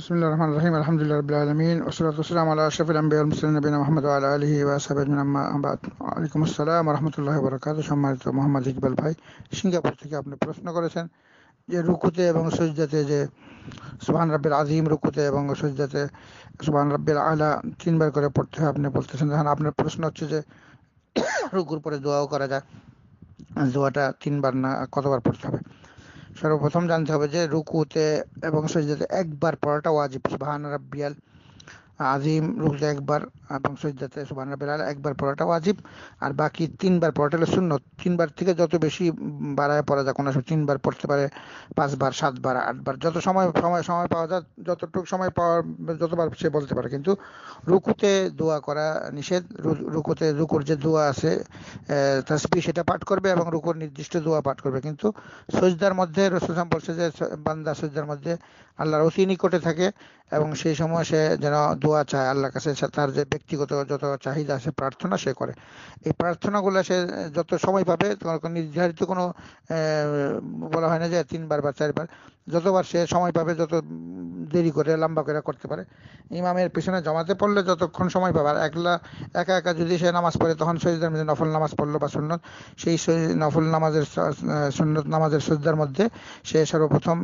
بسم الله الرحمن الرحيم الحمد لله رب العالمين والصلاة والسلام على أشرف الأنبياء والمرسلين نبينا محمد وعلى آله وأصحابه أجمعين أما بعد عليكم السلام ورحمة الله وبركاته সম্মানিত মোহাম্মদ ইকবাল ভাই সিঙ্গাপুর থেকে আপনি প্রশ্ন করেছেন যে রুকুতে এবং সজদাতে যে সুবহান রাব্বিল আজিম রুকুতে এবং সজদাতে সুবহান রাব্বিল আলা তিনবার করে পড়তে হয় আপনি বলতেছেন দেখেন আপনার প্রশ্ন হচ্ছে যে রুকুর পরে দোয়াও করা যায় দোয়াটা তিনবার না কতবার পড়তে হবে সর্বপ্রথম জানতে হবে যে রুকুতে এবং সেজদাতে একবার পড়াটা ওয়াজিব সুবহান রাব্বিয়াল আজিম রোজা একবার এবং সজ্জাতে সুবান রাবিল আলা একবার পড়াটা ওয়াজিব আর বাকি তিনবার পড়াটা হলো সুন্নত তিনবার থেকে যত বেশি বাড়ায় পড়া যায় কোনো তিনবার পড়তে পারে পাঁচবার সাতবার আটবার যত সময় সময় সময় পাওয়া যায় যতটুকু সময় পাওয়া যতবার সে বলতে পারে কিন্তু রুকুতে দোয়া করা নিষেধ রুকুতে রুকুর যে দোয়া আছে তাসবি সেটা পাঠ করবে এবং রুকুর নির্দিষ্ট দোয়া পাঠ করবে কিন্তু সজদার মধ্যে রসুলাম বলছে যে বান্দা সজদার মধ্যে আল্লাহর অতি নিকটে থাকে এবং সেই সময় সে যেন দোয়া দোয়া আচ্ছা, চায় আল্লাহর কাছে তার যে ব্যক্তিগত যত চাহিদা সে প্রার্থনা সে করে এই প্রার্থনাগুলো সে যত সময় পাবে নির্ধারিত কোনো বলা হয় না যে তিনবার বা চারবার যতবার সে সময় পাবে যত দেরি করে লম্বা করে করতে পারে ইমামের পিছনে জমাতে পড়লে যতক্ষণ সময় পাবে আর একলা একা একা যদি সে নামাজ পড়ে তখন সজদার মধ্যে নফল নামাজ পড়লো বা সুন্নত সেই নফল নামাজের সুন্নত নামাজের সজদার মধ্যে সে সর্বপ্রথম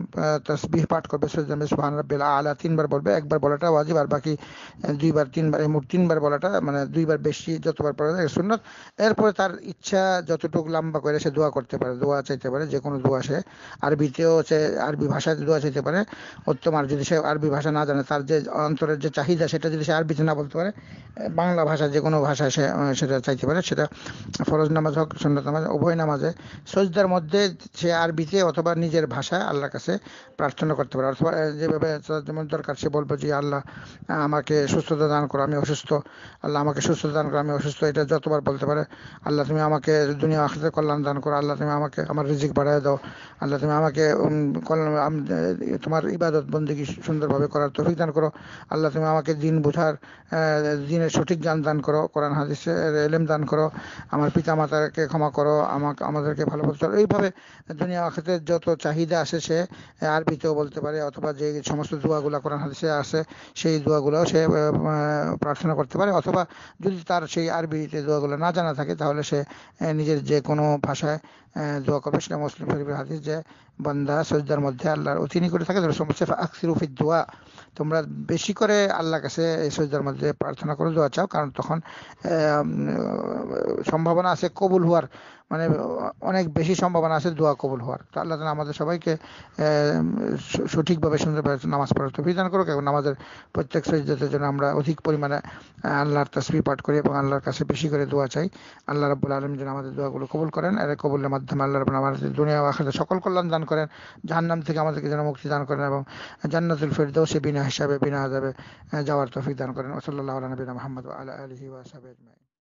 তসবিহ পাঠ করবে মধ্যে সুহান রব্বিল আলা তিনবার বলবে একবার বলাটা ওয়াজিব আর বাকি দুইবার তিনবার এই মোট তিনবার বলাটা মানে দুইবার বেশি যতবার পড়া যায় সুন্নত এরপরে তার ইচ্ছা যতটুকু লম্বা করে সে দোয়া করতে পারে দোয়া চাইতে পারে যে কোনো দোয়া সে আরবিতেও সে আরবি ভাষা ভাষায় দোয়া চাইতে পারে উত্তম আর যদি সে আরবি ভাষা না জানে তার যে অন্তরের যে চাহিদা সেটা যদি সে আরবিতে না বলতে পারে বাংলা ভাষা যে কোনো ভাষায় সে সেটা চাইতে পারে সেটা ফরজ নামাজ হোক সন্ন্যত নামাজ উভয় নামাজে সজদার মধ্যে সে আরবিতে অথবা নিজের ভাষায় আল্লাহর কাছে প্রার্থনা করতে পারে অথবা যেভাবে যেমন দরকার সে বলবে যে আল্লাহ আমাকে সুস্থতা দান করো আমি অসুস্থ আল্লাহ আমাকে সুস্থতা দান করো আমি অসুস্থ এটা যতবার বলতে পারে আল্লাহ তুমি আমাকে দুনিয়া আখতে কল্যাণ দান করো আল্লাহ তুমি আমাকে আমার রিজিক বাড়ায় দাও আল্লাহ তুমি আমাকে কল্যাণ তোমার ইবাদত বন্দিকে সুন্দরভাবে করার তৌফিক দান করো আল্লাহ তুমি আমাকে দিন বোঝার দিনের সঠিক জ্ঞান দান করো কোরআন হাদিসের এলেম দান করো আমার পিতা মাতাকে ক্ষমা করো আমাকে আমাদেরকে ভালো বলতে এইভাবে দুনিয়া আখাতে যত চাহিদা আসে সে আরবিতেও বলতে পারে অথবা যে সমস্ত দোয়াগুলা কোরআন হাদিসে আসে সেই দোয়াগুলো সে প্রার্থনা করতে পারে অথবা যদি তার সেই আরবিতে দোয়াগুলো না জানা থাকে তাহলে সে নিজের যে কোনো ভাষায় দোয়া করবে সেটা মুসলিম শরীফের হাদিস যে বান্দা সজ্জার মধ্যে আল্লাহর তিনি করে থাকে সমস্যা আকসিরুফির দোয়া তোমরা বেশি করে আল্লাহ কাছে এই সজ্জার মধ্যে প্রার্থনা করে দোয়া চাও কারণ তখন সম্ভাবনা আছে কবুল হওয়ার মানে অনেক বেশি সম্ভাবনা আছে দোয়া কবুল হওয়ার তো আল্লাহ তালা আমাদের সবাইকে সঠিকভাবে সুন্দরভাবে নামাজ পড়ার তো বিধান করুক এবং নামাজের প্রত্যেক সজ্জাতে যেন আমরা অধিক পরিমাণে আল্লাহর তসবি পাঠ করি এবং আল্লাহর কাছে বেশি করে দোয়া চাই আল্লাহ রাবুল আলম যেন আমাদের দোয়াগুলো কবুল করেন এর কবুলের মাধ্যমে আল্লাহ রাবুল আমাদের দুনিয়া আখাতে সকল কল্যাণ দান করেন জাহান্নাম থেকে আমাদেরকে যেন মুক্তি দান করেন এবং জান্নাতুল ফেরদৌসে বিনা হিসাবে বিনা হিসাবে যাওয়ার তৌফিক দান করেন ওসল্লাহ আলী নবীন মোহাম্মদ আল্লাহ আলহি ওয়াসাবে